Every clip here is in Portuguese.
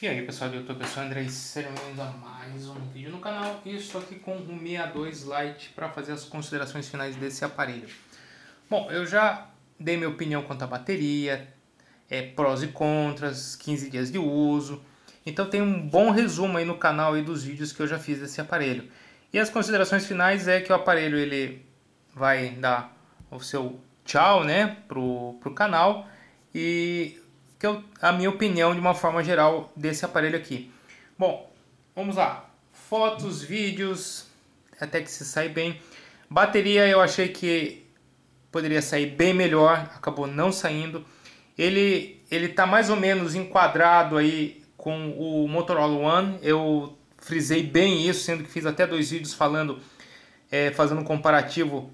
E aí pessoal do YouTube, eu sou o André sejam bem-vindos a mais um vídeo no canal e estou aqui com o 62 Lite para fazer as considerações finais desse aparelho. Bom, eu já dei minha opinião quanto à bateria, é, prós e contras, 15 dias de uso, então tem um bom resumo aí no canal e dos vídeos que eu já fiz desse aparelho. E as considerações finais é que o aparelho ele vai dar o seu tchau né, pro, pro canal e que é a minha opinião de uma forma geral desse aparelho aqui. Bom, vamos lá. Fotos, vídeos, até que se sai bem. Bateria eu achei que poderia sair bem melhor, acabou não saindo. Ele ele tá mais ou menos enquadrado aí com o Motorola One. Eu frisei bem isso, sendo que fiz até dois vídeos falando, é, fazendo um comparativo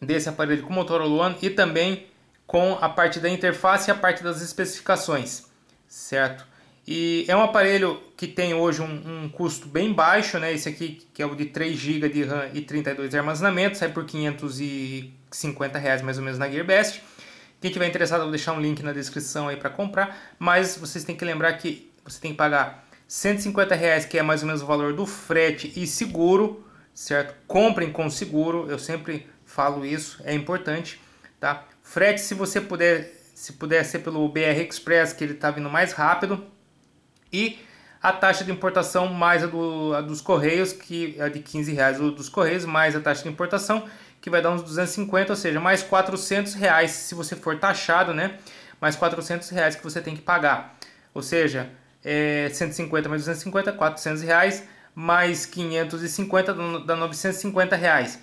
desse aparelho com o Motorola One e também com a parte da interface e a parte das especificações, certo? E é um aparelho que tem hoje um, um custo bem baixo, né? Esse aqui que é o de 3 GB de RAM e 32 de armazenamento, sai por 550 reais mais ou menos na Gearbest. Quem tiver interessado, eu vou deixar um link na descrição aí para comprar, mas vocês têm que lembrar que você tem que pagar 150 reais, que é mais ou menos o valor do frete e seguro, certo? Comprem com seguro, eu sempre falo isso, é importante, tá? Frete, se você puder, se puder ser pelo BR Express, que ele está vindo mais rápido. E a taxa de importação mais a, do, a dos correios, que é de 15 reais dos correios, mais a taxa de importação, que vai dar uns 250, ou seja, mais 400 reais se você for taxado, né? Mais 400 reais que você tem que pagar. Ou seja, é 150 mais 250, 400 reais, mais 550 dá 950 reais.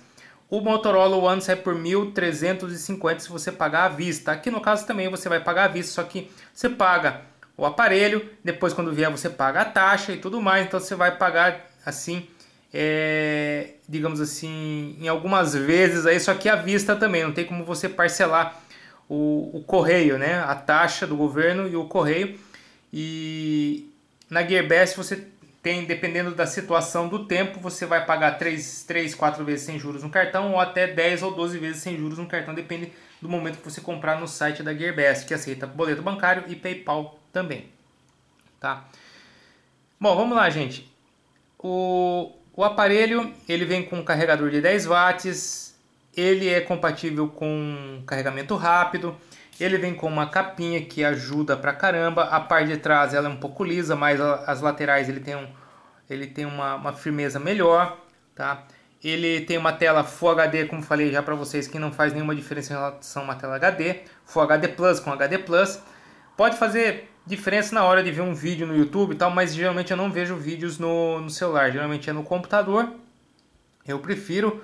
O Motorola One sai por 1.350 se você pagar à vista. Aqui no caso também você vai pagar à vista, só que você paga o aparelho, depois quando vier você paga a taxa e tudo mais, então você vai pagar assim, é, digamos assim, em algumas vezes aí, só que à vista também, não tem como você parcelar o, o correio, né? A taxa do governo e o correio. E na Gearbest você tem, dependendo da situação do tempo, você vai pagar 3, 3, 4 vezes sem juros no cartão ou até 10 ou 12 vezes sem juros no cartão, depende do momento que você comprar no site da Gearbest, que aceita boleto bancário e PayPal também. Tá? Bom, vamos lá, gente. O, o aparelho, ele vem com um carregador de 10 watts, ele é compatível com carregamento rápido, ele vem com uma capinha que ajuda pra caramba. A parte de trás ela é um pouco lisa, mas as laterais ele tem, um, ele tem uma, uma firmeza melhor, tá? Ele tem uma tela Full HD, como falei já para vocês, que não faz nenhuma diferença em relação a uma tela HD. Full HD Plus com HD Plus. Pode fazer diferença na hora de ver um vídeo no YouTube e tal, mas geralmente eu não vejo vídeos no, no celular. Geralmente é no computador. Eu prefiro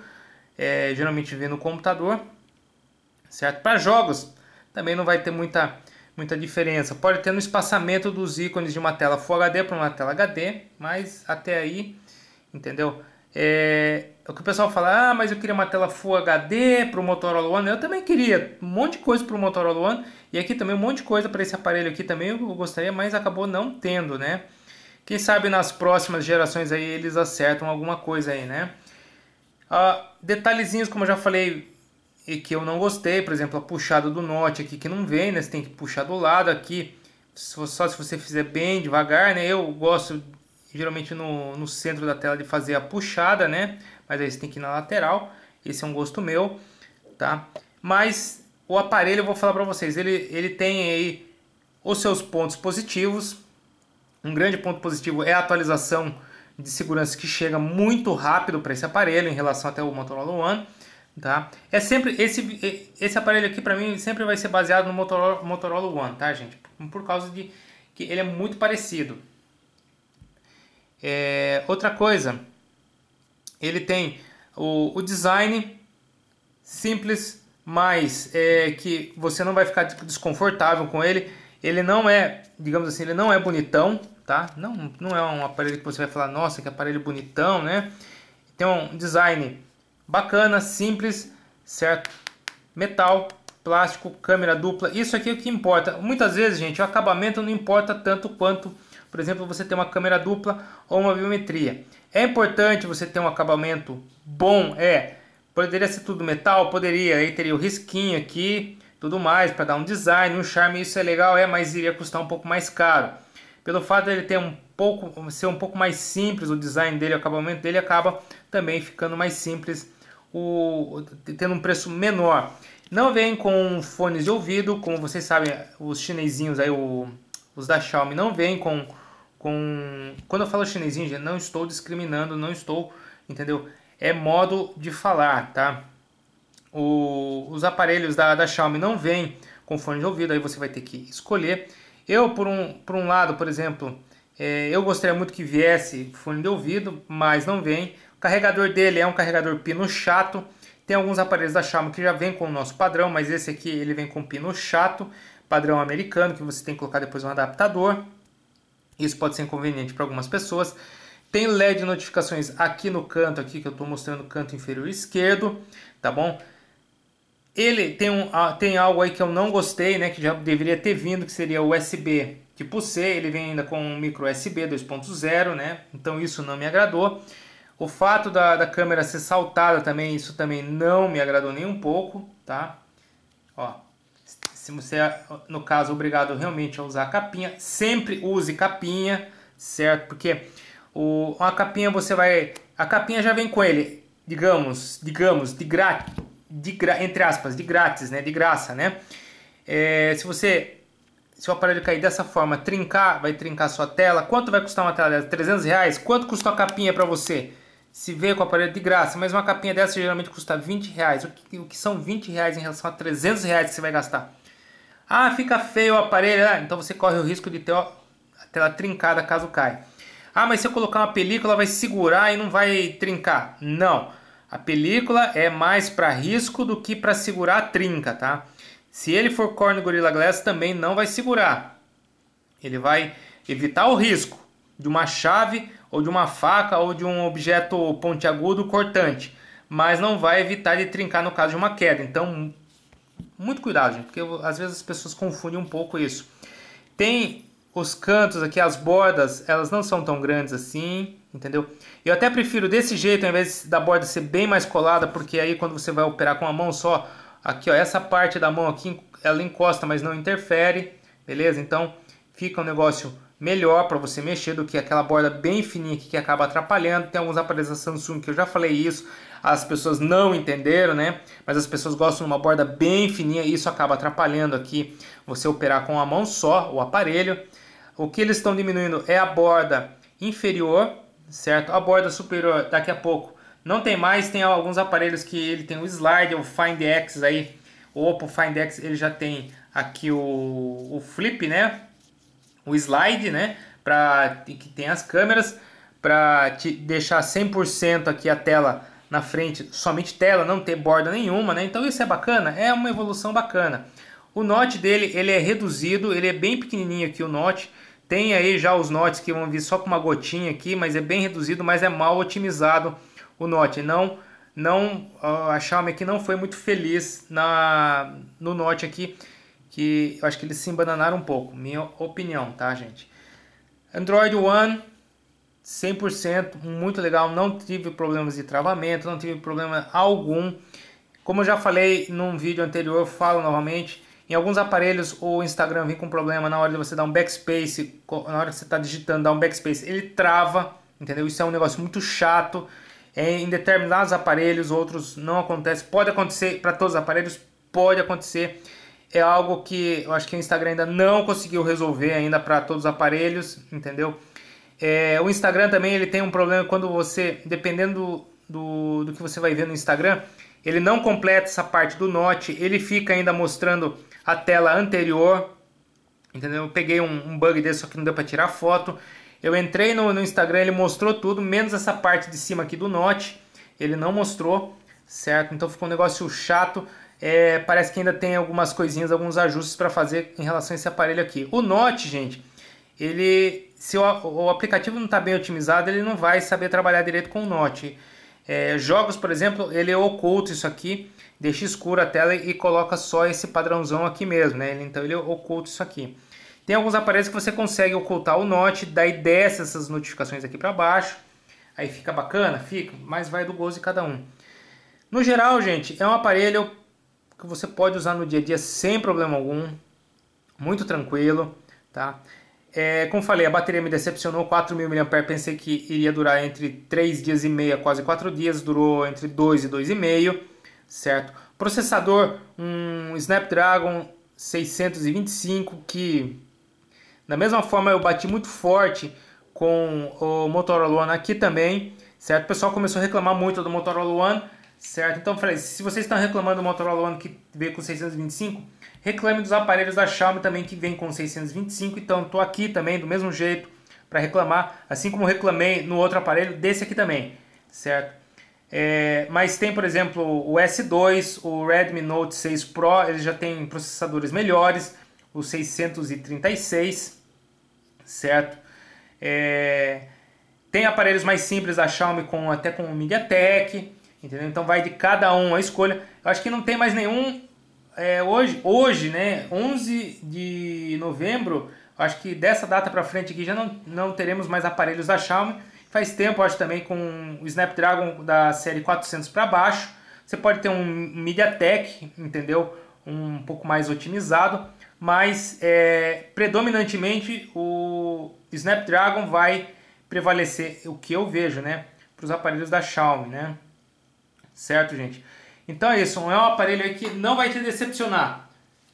é, geralmente ver no computador, certo? Para jogos, também não vai ter muita, muita diferença. Pode ter no espaçamento dos ícones de uma tela Full HD para uma tela HD, mas até aí, entendeu? É, é, o que o pessoal fala, ah, mas eu queria uma tela Full HD para o Motorola One. Eu também queria um monte de coisa para o Motorola One e aqui também um monte de coisa para esse aparelho aqui também eu gostaria, mas acabou não tendo, né? Quem sabe nas próximas gerações aí eles acertam alguma coisa aí, né? Ah, detalhezinhos, como eu já falei, e que eu não gostei, por exemplo, a puxada do note aqui que não vem, né? Você tem que puxar do lado aqui, só se você fizer bem devagar, né? Eu gosto geralmente no, no centro da tela de fazer a puxada, né? Mas aí você tem que ir na lateral. Esse é um gosto meu, tá? Mas o aparelho, eu vou falar para vocês, ele, ele tem aí os seus pontos positivos. Um grande ponto positivo é a atualização de segurança que chega muito rápido para esse aparelho em relação até o Motorola One tá? É sempre esse esse aparelho aqui para mim sempre vai ser baseado no Motorola, Motorola One, tá, gente? Por causa de que ele é muito parecido. É, outra coisa, ele tem o, o design simples, mas é, que você não vai ficar desconfortável com ele. Ele não é, digamos assim, ele não é bonitão, tá? Não, não é um aparelho que você vai falar, nossa, que aparelho bonitão, né? Tem um design Bacana, simples, certo? Metal, plástico, câmera dupla. Isso aqui é o que importa. Muitas vezes, gente, o acabamento não importa tanto quanto, por exemplo, você ter uma câmera dupla ou uma biometria. É importante você ter um acabamento bom, é. Poderia ser tudo metal, poderia, aí teria o risquinho aqui, tudo mais, para dar um design, um charme, isso é legal, é, mas iria custar um pouco mais caro pelo fato dele ter um pouco ser um pouco mais simples o design dele, o acabamento dele acaba também ficando mais simples, o tendo um preço menor. Não vem com fones de ouvido, como vocês sabem, os chinesinhos aí o, os da Xiaomi não vêm com com quando eu falo chinesinho, não estou discriminando, não estou, entendeu? É modo de falar, tá? O, os aparelhos da, da Xiaomi não vêm com fone de ouvido, aí você vai ter que escolher. Eu, por um, por um lado, por exemplo, é, eu gostaria muito que viesse fone de ouvido, mas não vem. O carregador dele é um carregador pino chato. Tem alguns aparelhos da Xiaomi que já vem com o nosso padrão, mas esse aqui ele vem com pino chato, padrão americano, que você tem que colocar depois um adaptador. Isso pode ser inconveniente para algumas pessoas. Tem LED notificações aqui no canto, aqui que eu estou mostrando o canto inferior esquerdo, tá bom? Ele tem, um, ah, tem algo aí que eu não gostei, né, que já deveria ter vindo, que seria o USB tipo C. Ele vem ainda com um micro USB 2.0, né? Então isso não me agradou. O fato da, da câmera ser saltada também, isso também não me agradou nem um pouco, tá? Ó, se você, é, no caso, obrigado realmente a usar a capinha, sempre use capinha, certo? Porque o, a capinha você vai, a capinha já vem com ele, digamos, digamos, de grátis, de entre aspas, de grátis, né? De graça, né? É, se você se o aparelho cair dessa forma, trincar, vai trincar sua tela. Quanto vai custar uma tela dessa? 300 reais? Quanto custa uma capinha para você? Se vê com o aparelho de graça, mas uma capinha dessa geralmente custa 20 reais. O que, o que são 20 reais em relação a 300 reais que você vai gastar? Ah, fica feio o aparelho. Ah, então você corre o risco de ter a tela trincada caso caia. Ah, mas se eu colocar uma película, vai segurar e não vai trincar. Não. A película é mais para risco do que para segurar a trinca, tá? Se ele for Corn Gorilla Glass também não vai segurar. Ele vai evitar o risco de uma chave ou de uma faca ou de um objeto pontiagudo cortante, mas não vai evitar de trincar no caso de uma queda. Então, muito cuidado, gente, porque às vezes as pessoas confundem um pouco isso. Tem os cantos aqui, as bordas, elas não são tão grandes assim, entendeu? Eu até prefiro desse jeito, ao invés da borda ser bem mais colada, porque aí quando você vai operar com a mão só, aqui ó, essa parte da mão aqui, ela encosta, mas não interfere, beleza? Então fica um negócio melhor para você mexer do que aquela borda bem fininha aqui que acaba atrapalhando. Tem alguns aparelhos da Samsung que eu já falei isso, as pessoas não entenderam, né? Mas as pessoas gostam de uma borda bem fininha e isso acaba atrapalhando aqui você operar com a mão só o aparelho. O que eles estão diminuindo é a borda inferior, certo? A borda superior daqui a pouco não tem mais, tem alguns aparelhos que ele tem o slide, o Find X aí, o Oppo Find X, ele já tem aqui o, o flip, né? O slide, né? Pra, que tem as câmeras para deixar 100% aqui a tela na frente, somente tela, não ter borda nenhuma, né? Então isso é bacana, é uma evolução bacana. O note dele ele é reduzido, ele é bem pequenininho aqui o note. Tem aí já os notes que vão vir só com uma gotinha aqui, mas é bem reduzido, mas é mal otimizado o note. Não, não a Xiaomi aqui não foi muito feliz na no note aqui, que eu acho que eles se embananaram um pouco, minha opinião, tá, gente? Android One 100%, muito legal, não tive problemas de travamento, não tive problema algum. Como eu já falei num vídeo anterior, falo novamente, em alguns aparelhos o Instagram vem com problema na hora de você dar um backspace, na hora que você está digitando, dar um backspace, ele trava, entendeu? Isso é um negócio muito chato. É, em determinados aparelhos, outros não acontece. Pode acontecer para todos os aparelhos, pode acontecer. É algo que eu acho que o Instagram ainda não conseguiu resolver ainda para todos os aparelhos, entendeu? É, o Instagram também ele tem um problema quando você, dependendo do, do, do que você vai ver no Instagram, ele não completa essa parte do note, ele fica ainda mostrando a tela anterior. Entendeu? Eu peguei um, um bug desse, só que não deu para tirar foto. Eu entrei no, no, Instagram, ele mostrou tudo, menos essa parte de cima aqui do note. Ele não mostrou, certo? Então ficou um negócio chato. É, parece que ainda tem algumas coisinhas, alguns ajustes para fazer em relação a esse aparelho aqui. O note, gente, ele se o, o aplicativo não está bem otimizado, ele não vai saber trabalhar direito com o note. É, jogos, por exemplo, ele é oculta isso aqui, deixa escura a tela e coloca só esse padrãozão aqui mesmo, né? Então ele é oculta isso aqui. Tem alguns aparelhos que você consegue ocultar o note, daí desce essas notificações aqui para baixo. Aí fica bacana? Fica, mas vai do gosto de cada um. No geral, gente, é um aparelho que você pode usar no dia a dia sem problema algum, muito tranquilo, tá? É, como falei, a bateria me decepcionou, 4.000 mAh, pensei que iria durar entre 3 dias e meia, quase 4 dias, durou entre 2 e 2,5, certo? Processador, um Snapdragon 625, que da mesma forma eu bati muito forte com o Motorola One aqui também, certo? O pessoal começou a reclamar muito do Motorola One, Certo? Então, se vocês estão reclamando do Motorola One que veio com 625, reclame dos aparelhos da Xiaomi também que vem com 625. Então, estou aqui também do mesmo jeito para reclamar, assim como reclamei no outro aparelho desse aqui também, certo? É, mas tem, por exemplo, o S2, o Redmi Note 6 Pro, ele já tem processadores melhores, o 636, certo? É, tem aparelhos mais simples da Xiaomi com até com o MediaTek, Entendeu? Então vai de cada um a escolha. Eu acho que não tem mais nenhum. É, hoje, hoje, né? 11 de novembro, acho que dessa data para frente aqui já não, não teremos mais aparelhos da Xiaomi. Faz tempo, acho também, com o Snapdragon da série 400 para baixo. Você pode ter um MediaTek, entendeu? Um pouco mais otimizado. Mas é, predominantemente o Snapdragon vai prevalecer, o que eu vejo, né? Para os aparelhos da Xiaomi, né? Certo, gente? Então é isso, é um aparelho que não vai te decepcionar,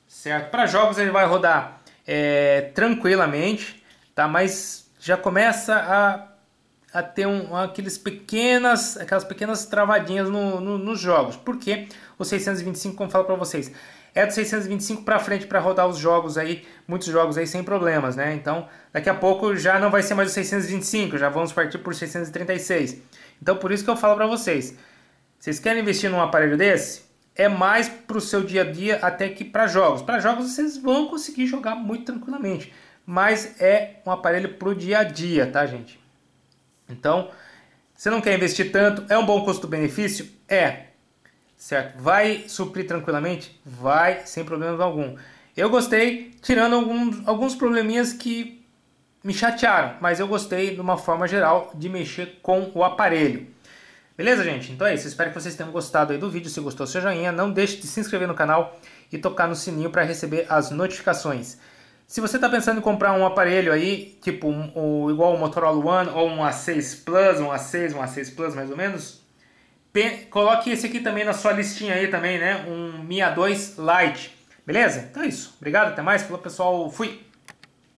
certo? Para jogos ele vai rodar é, tranquilamente, tá? Mas já começa a, a ter um, aqueles pequenas, aquelas pequenas travadinhas no, no, nos jogos. Porque o 625, como eu falo para vocês, é do 625 para frente para rodar os jogos aí, muitos jogos aí sem problemas, né? Então, daqui a pouco já não vai ser mais o 625, já vamos partir por 636. Então, por isso que eu falo para vocês, vocês querem investir num aparelho desse? É mais para o seu dia a dia até que para jogos. Para jogos vocês vão conseguir jogar muito tranquilamente, mas é um aparelho para o dia a dia, tá, gente? Então, você não quer investir tanto, é um bom custo-benefício? É, certo? Vai suprir tranquilamente? Vai, sem problemas algum. Eu gostei, tirando alguns, alguns probleminhas que me chatearam, mas eu gostei de uma forma geral de mexer com o aparelho. Beleza, gente? Então é isso. Espero que vocês tenham gostado aí do vídeo. Se gostou, seu joinha. Não deixe de se inscrever no canal e tocar no sininho para receber as notificações. Se você está pensando em comprar um aparelho aí, tipo um, um, igual o Motorola One ou um A6 Plus, um A6, um A6 Plus mais ou menos, coloque esse aqui também na sua listinha aí também, né? Um Mi A2 Lite. Beleza? Então é isso. Obrigado, até mais. Falou, pessoal. Fui!